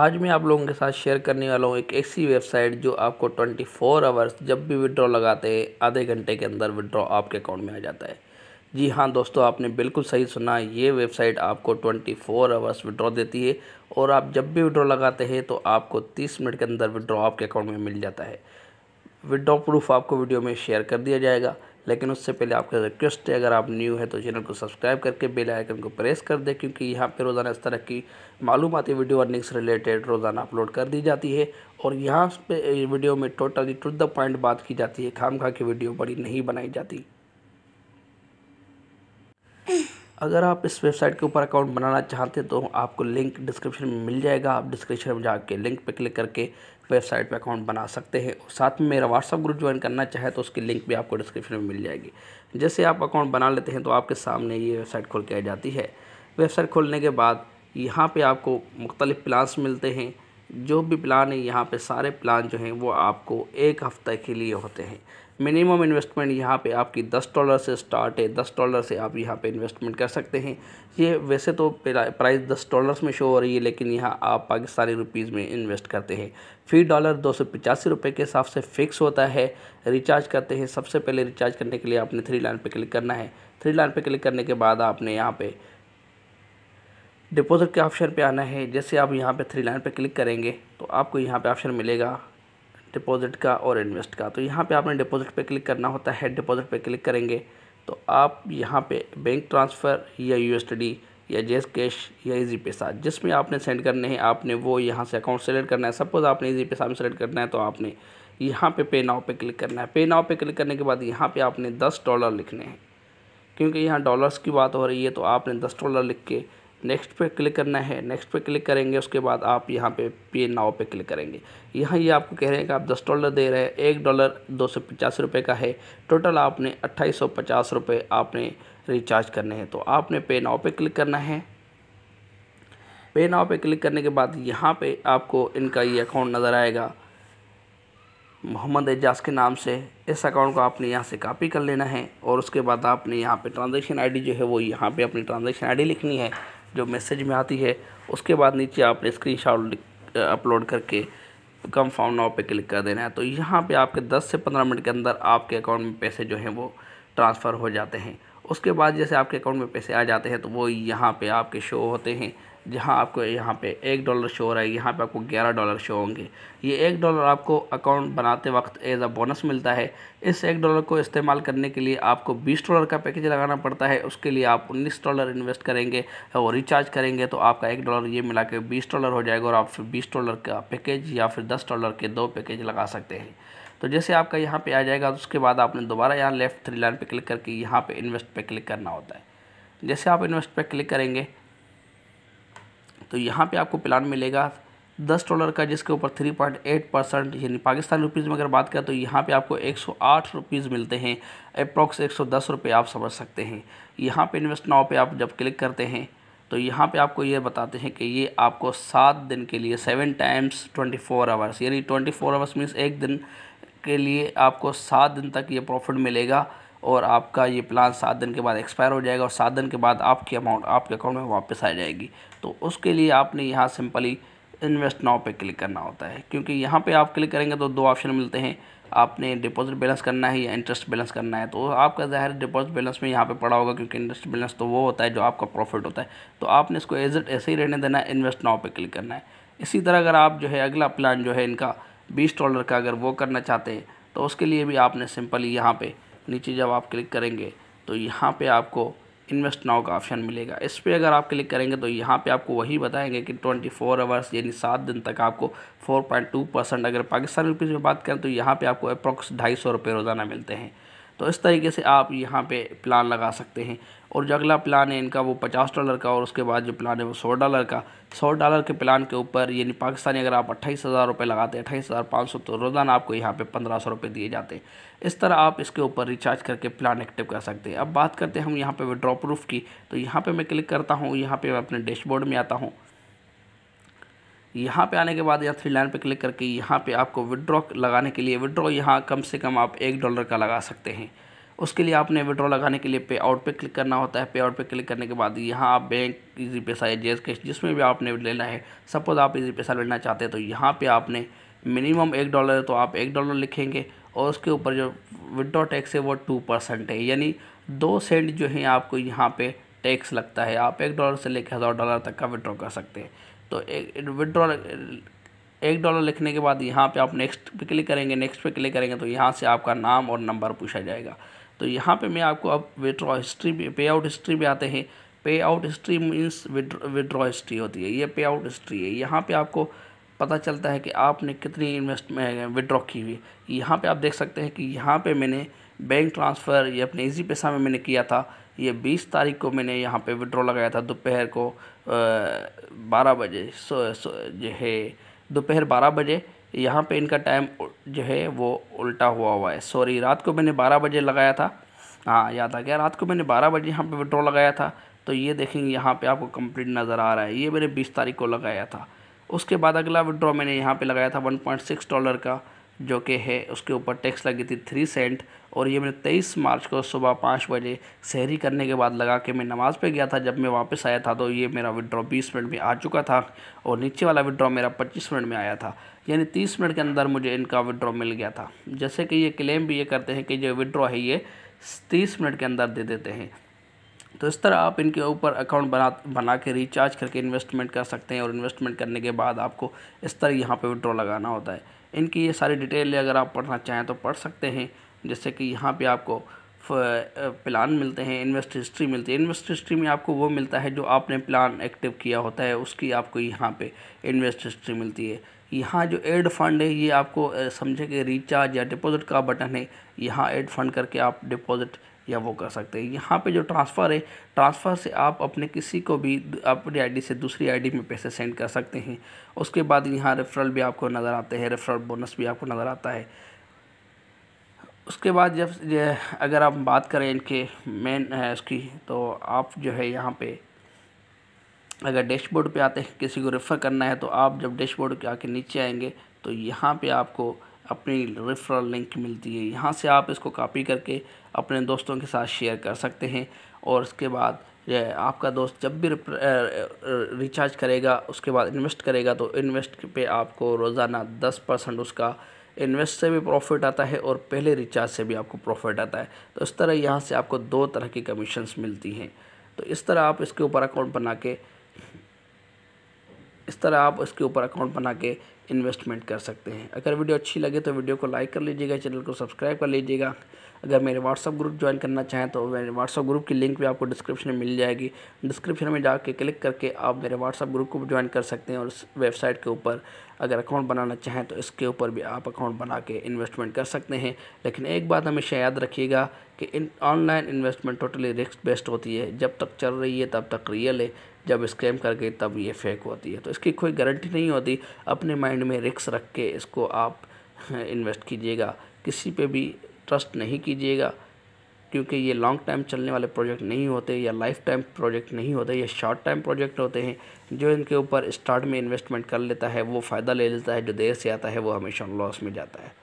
आज मैं आप लोगों के साथ शेयर करने वाला हूँ एक ऐसी वेबसाइट जो आपको 24 फोर आवर्स जब भी विड्रॉ लगाते हैं आधे घंटे के अंदर विड्रॉ आपके अकाउंट में आ जाता है जी हाँ दोस्तों आपने बिल्कुल सही सुना ये वेबसाइट आपको 24 फोर आवर्स विड्रॉ देती है और आप जब भी विड्रॉ लगाते हैं तो आपको तीस मिनट के अंदर विड्रॉ आपके अकाउंट में मिल जाता है विड्रॉ प्रूफ आपको वीडियो में शेयर कर दिया जाएगा लेकिन उससे पहले आपके रिक्वेस्ट है अगर आप न्यू है तो चैनल को सब्सक्राइब करके बेल आइकन को प्रेस कर दें क्योंकि यहाँ पे रोज़ाना इस तरह की मालूमती वीडियो अर्निंग से रिलेटेड रोज़ाना अपलोड कर दी जाती है और यहाँ पे वीडियो में टोटली टू द पॉइंट बात की जाती है खाम खा की वीडियो बड़ी नहीं बनाई जाती अगर आप इस वेबसाइट के ऊपर अकाउंट बनाना चाहते हैं तो आपको लिंक डिस्क्रिप्शन में मिल जाएगा आप डिस्क्रिप्शन में जाके लिंक पर क्लिक करके वेबसाइट पर अकाउंट बना सकते हैं और साथ में मेरा व्हाट्सअप ग्रुप ज्वाइन करना चाहे तो उसकी लिंक भी आपको डिस्क्रिप्शन में मिल जाएगी जैसे आप अकाउंट बना लेते हैं तो आपके सामने ये वेबसाइट खोल के आ जाती है वेबसाइट खोलने के बाद यहाँ पे आपको मुख्तलिफ़ प्लान्स मिलते हैं जो भी प्लान है यहाँ पे सारे प्लान जो हैं वो आपको एक हफ्ते के लिए होते हैं मिनिमम इन्वेस्टमेंट यहाँ पे आपकी दस डॉलर से स्टार्ट है दस डॉलर से आप यहाँ पे इन्वेस्टमेंट कर सकते हैं ये वैसे तो प्राइस दस डॉलर्स में शो हो रही है लेकिन यहाँ आप पाकिस्तानी रुपीज़ में इन्वेस्ट करते हैं फी डॉलर दो सौ पचासी रुपये के हिसाब से फ़िक्स होता है रिचार्ज करते हैं सबसे पहले रिचार्ज करने के लिए आपने थ्री लाइन पर क्लिक करना है थ्री लाइन पर क्लिक करने के बाद आपने यहाँ पर डिपॉज़िट के ऑप्शन पे आना है जैसे आप यहाँ पे थ्री लाइन पे क्लिक करेंगे तो आपको यहाँ पे ऑप्शन मिलेगा डिपॉज़िट का और इन्वेस्ट का तो यहाँ पे आपने डिपॉज़िट पे क्लिक करना होता है डिपॉज़िट पे क्लिक करेंगे तो आप यहाँ पे बैंक ट्रांसफ़र या यू या जेस कैश या इजी पैसा जिसमें आपने सेंड करने हैं आपने वो यहाँ से अकाउंट सेलेक्ट करना है सपोज़ आपने इजी पैसा में सेलेक्ट करना है तो आपने यहाँ पे पे नाव पे क्लिक करना है पे नाव पे क्लिक करने के बाद यहाँ पे आपने दस डॉलर लिखने हैं क्योंकि यहाँ डॉलर्स की बात हो रही है तो आपने दस डॉलर लिख के नेक्स्ट पे क्लिक करना है नेक्स्ट पे क्लिक करेंगे उसके बाद आप यहाँ पे पे नाव पे क्लिक करेंगे यहाँ ये यह आपको कह रहे हैं कि आप दस डॉलर दे रहे हैं एक डॉलर दो सौ पचास रुपये का है टोटल आपने अट्ठाईस सौ पचास रुपये आपने रिचार्ज करने हैं तो आपने पे नाव पे क्लिक करना है पे नाव पे क्लिक करने के बाद यहाँ पर आपको इनका ये अकाउंट नज़र आएगा मोहम्मद एजाज के नाम से इस अकाउंट को आपने यहाँ से कॉपी कर लेना है और उसके बाद आपने यहाँ पे ट्रांजैक्शन आईडी जो है वो यहाँ पे अपनी ट्रांजैक्शन आईडी लिखनी है जो मैसेज में आती है उसके बाद नीचे आपने स्क्रीन अपलोड करके कंफर्म नाव पे क्लिक कर देना है तो यहाँ पे आपके 10 से 15 मिनट के अंदर आपके अकाउंट में पैसे जो हैं वो ट्रांसफ़र हो जाते हैं उसके बाद जैसे आपके अकाउंट में पैसे आ जाते हैं तो वो यहाँ पे आपके शो होते हैं जहाँ आपको यहाँ पे एक डॉलर शो हो रहा है यहाँ पे आपको ग्यारह डॉलर शो होंगे ये एक डॉलर आपको अकाउंट बनाते वक्त एज अ बोनस मिलता है इस एक डॉलर को इस्तेमाल करने के लिए आपको बीस डॉलर का पैकेज लगाना पड़ता है उसके लिए आप उन्नीस डॉलर इन्वेस्ट करेंगे और रिचार्ज करेंगे तो आपका एक डॉलर ये मिला के बीस डॉलर हो जाएगा और आप फिर बीस डॉलर का पैकेज या फिर दस डॉलर के दो पैकेज लगा सकते हैं तो जैसे आपका यहाँ पे आ जाएगा तो उसके बाद आपने दोबारा यहाँ लेफ़्ट थ्री लाइन पे क्लिक करके यहाँ पे इन्वेस्ट पे क्लिक करना होता है जैसे आप इन्वेस्ट पे क्लिक करेंगे तो यहाँ पे आपको प्लान मिलेगा दस डॉलर का जिसके ऊपर थ्री पॉइंट एट परसेंट यानी पाकिस्तान रुपीज़ में अगर बात करें तो यहाँ पे आपको एक सौ आठ रुपीज़ मिलते हैं अप्रॉक्स एक सौ दस रुपये आप समझ सकते हैं यहाँ पे इन्वेस्ट नाव पे आप जब क्लिक करते हैं तो यहाँ पे आपको ये बताते हैं कि ये आपको सात दिन के लिए seven times twenty four hours यानी ट्वेंटी फोर आवर्स मीन्स एक दिन के लिए आपको सात दिन तक ये प्रॉफिट मिलेगा और आपका ये प्लान सात दिन के बाद एक्सपायर हो जाएगा और सात दिन के बाद आपकी अमाउंट आपके अकाउंट में वापस आ जाएगी तो उसके लिए आपने यहाँ सिंपली इन्वेस्ट नाव पे क्लिक करना होता है क्योंकि यहाँ पे आप क्लिक करेंगे तो दो ऑप्शन मिलते हैं आपने डिपॉजिट बैलेंस करना है या इंटरेस्ट बैलेंस करना है तो आपका ज़ाहिर डिपॉजिट बैलेंस में यहाँ पे पड़ा होगा क्योंकि इंटरेस्ट बैलेंस तो वो होता है जो आपका प्रॉफिट होता है तो आपने इसको एजट ऐसे ही रहने देना है इन्वेस्ट नाव पर क्लिक करना है इसी तरह अगर आप जो है अगला प्लान जो है इनका बीस डॉलर का अगर वो करना चाहते हैं तो उसके लिए भी आपने सिंपली यहाँ पे नीचे जब आप क्लिक करेंगे तो यहाँ पे आपको इन्वेस्ट नाउ का ऑप्शन मिलेगा इस पर अगर आप क्लिक करेंगे तो यहाँ पे आपको वही बताएंगे कि 24 फोर आवर्स यानी सात दिन तक आपको 4.2 परसेंट अगर पाकिस्तान रुपीज़ में बात करें तो यहाँ पे आपको अप्रोक्स ढाई सौ रुपये रोज़ाना मिलते हैं तो इस तरीके से आप यहाँ पे प्लान लगा सकते हैं और जो अगला प्लान है इनका वो पचास डॉलर का और उसके बाद जो प्लान है वो सौ डॉलर का सौ डॉलर के प्लान के ऊपर यानी पाकिस्तानी अगर आप अट्ठाईस हज़ार रुपये लगाते हैं अट्ठाईस हज़ार पाँच सौ तो रोज़ाना आपको यहाँ पे पंद्रह सौ रुपये दिए जाते हैं इस तरह आप इसके ऊपर रिचार्ज करके प्लान एक्टिव कर सकते हैं अब बात करते हैं हम यहाँ पर विड्रॉ प्रूफ की तो यहाँ पर मैं क्लिक करता हूँ यहाँ पर मैं अपने डैशबोर्ड में आता हूँ यहाँ पे आने के बाद या थ्री लाइन पे क्लिक करके यहाँ पे आपको विड्रॉ लगाने के लिए विड्रॉ यहाँ कम से कम आप एक डॉलर का लगा सकते हैं उसके लिए आपने विड्रॉ लगाने के लिए पे आउट पे क्लिक करना होता है पे आउट पे क्लिक करने के बाद यहाँ आप बैंक इजी पैसा या जेस कैश जिसमें भी आपने लेना है सपोज़ आप इजी पैसा लेना चाहते हैं तो यहाँ पर आपने मिनिमम एक डॉलर है तो आप एक डॉलर लिखेंगे और उसके ऊपर जो विड्रॉ टैक्स है वो टू परसेंट है यानी दो सेंट जो है आपको यहाँ पर टैक्स लगता है आप एक डॉलर से लेकर हज़ार डॉलर तक का विड्रॉ कर सकते हैं तो एक विड्रॉल एक डॉलर लिखने के बाद यहाँ पे आप नेक्स्ट पे क्लिक करेंगे नेक्स्ट पे क्लिक करेंगे तो यहाँ से आपका नाम और नंबर पूछा जाएगा तो यहाँ पे मैं आपको अब विड्रॉ हिस्ट्री भी पे आउट हिस्ट्री भी आते हैं payout history means withdraw history होती है ये पे आउट हिस्ट्री है यहाँ पे आपको पता चलता है कि आपने कितनी इन्वेस्ट विड्रॉ की हुई यहाँ पर आप देख सकते हैं कि यहाँ पर मैंने बैंक ट्रांसफ़र ये अपने इजी पैसा में मैंने किया था ये बीस तारीख को मैंने यहाँ पे विड्रॉ लगाया था दोपहर को बारह बजे सो, सो जो है दोपहर बारह बजे यहाँ पे इनका टाइम जो है वो उल्टा हुआ हुआ है सॉरी रात को मैंने बारह बजे लगाया था हाँ याद आ गया रात को मैंने बारह बजे यहाँ पे विड्रॉ लगाया था तो ये देखेंगे यहाँ पर आपको कम्प्लीट नज़र आ रहा है ये मैंने बीस तारीख को लगाया था उसके बाद अगला विड्रॉ मैंने यहाँ पे लगाया था 1.6 डॉलर का जो कि है उसके ऊपर टैक्स लगी थी थ्री सेंट और ये मैंने तेईस मार्च को सुबह पाँच बजे शहरी करने के बाद लगा के मैं नमाज़ पे गया था जब मैं वापस आया था तो ये मेरा विड्रॉ बीस मिनट में आ चुका था और नीचे वाला विड्रॉ मेरा पच्चीस मिनट में आया था यानी तीस मिनट के अंदर मुझे इनका विड्रॉ मिल गया था जैसे कि ये क्लेम भी ये करते हैं कि जो विड्रॉ है ये तीस मिनट के अंदर दे देते हैं तो इस तरह आप इनके ऊपर अकाउंट बना बना के रिचार्ज करके इन्वेस्टमेंट कर सकते हैं और इन्वेस्टमेंट करने के बाद आपको इस तरह यहाँ पे विड्रॉ लगाना होता है इनकी ये सारी डिटेल अगर आप पढ़ना चाहें तो पढ़ सकते हैं जैसे कि यहाँ पे आपको प्लान मिलते हैं इन्वेस्ट हिस्ट्री मिलती है इन्वेस्ट हिस्ट्री में आपको वो मिलता है जो आपने प्लान एक्टिव किया होता है उसकी आपको यहाँ पर इन्वेस्ट हिस्ट्री मिलती है यहाँ जो एड फंड है ये आपको समझे कि रिचार्ज या डिपॉजिट का बटन है यहाँ एड फंड करके आप डिपॉजिट या वो कर सकते हैं यहाँ पे जो ट्रांसफ़र है ट्रांसफ़र से आप अपने किसी को भी अपनी आईडी से दूसरी आईडी में पैसे सेंड कर सकते हैं उसके बाद यहाँ रेफरल भी आपको नज़र आते हैं रेफरल बोनस भी आपको नज़र आता है उसके बाद जब अगर आप बात करें इनके मेन है उसकी तो आप जो है यहाँ पर अगर डैशबोर्ड पे आते हैं किसी को रेफ़र करना है तो आप जब डैशबोर्ड के आके नीचे आएंगे तो यहाँ पे आपको अपनी रेफरल लिंक मिलती है यहाँ से आप इसको कॉपी करके अपने दोस्तों के साथ शेयर कर सकते हैं और उसके बाद आपका दोस्त जब भी रिचार्ज करेगा उसके बाद इन्वेस्ट करेगा तो इन्वेस्ट पे आपको रोज़ाना दस परसेंट उसका इन्वेस्ट से भी प्रॉफिट आता है और पहले रिचार्ज से भी आपको प्रॉफिट आता है तो इस तरह यहाँ से आपको दो तरह की कमीशंस मिलती हैं तो इस तरह आप इसके ऊपर अकाउंट बना के इस तरह आप इसके ऊपर अकाउंट बना के इन्वेस्टमेंट कर सकते हैं अगर वीडियो अच्छी लगे तो वीडियो को लाइक कर लीजिएगा चैनल को सब्सक्राइब कर लीजिएगा अगर मेरे व्हाट्सअप ग्रुप ज्वाइन करना चाहें तो मेरे व्हाट्सअप ग्रुप की लिंक भी आपको डिस्क्रिप्शन में मिल जाएगी डिस्क्रिप्शन में जा क्लिक करके आप मेरे व्हाट्सअप ग्रुप को ज्वाइन कर सकते हैं और वेबसाइट के ऊपर अगर अकाउंट बनाना चाहें तो इसके ऊपर भी आप अकाउंट बना के इन्वेस्टमेंट कर सकते हैं लेकिन एक बात हमेशा याद रखिएगा कि इन online investment totally risk based होती है जब तक चल रही है तब तक रियल है जब स्कैम कर गई तब ये फेक होती है तो इसकी कोई गारंटी नहीं होती अपने माइंड में रिक्स रख के इसको आप इन्वेस्ट कीजिएगा किसी पे भी ट्रस्ट नहीं कीजिएगा क्योंकि ये लॉन्ग टाइम चलने वाले प्रोजेक्ट नहीं होते या लाइफ टाइम प्रोजेक्ट नहीं होते ये शॉर्ट टाइम प्रोजेक्ट होते हैं जो इनके ऊपर स्टार्ट में इन्वेस्टमेंट कर लेता है वो फ़ायदा ले लेता है जो देर से आता है वो हमेशा लॉस में जाता है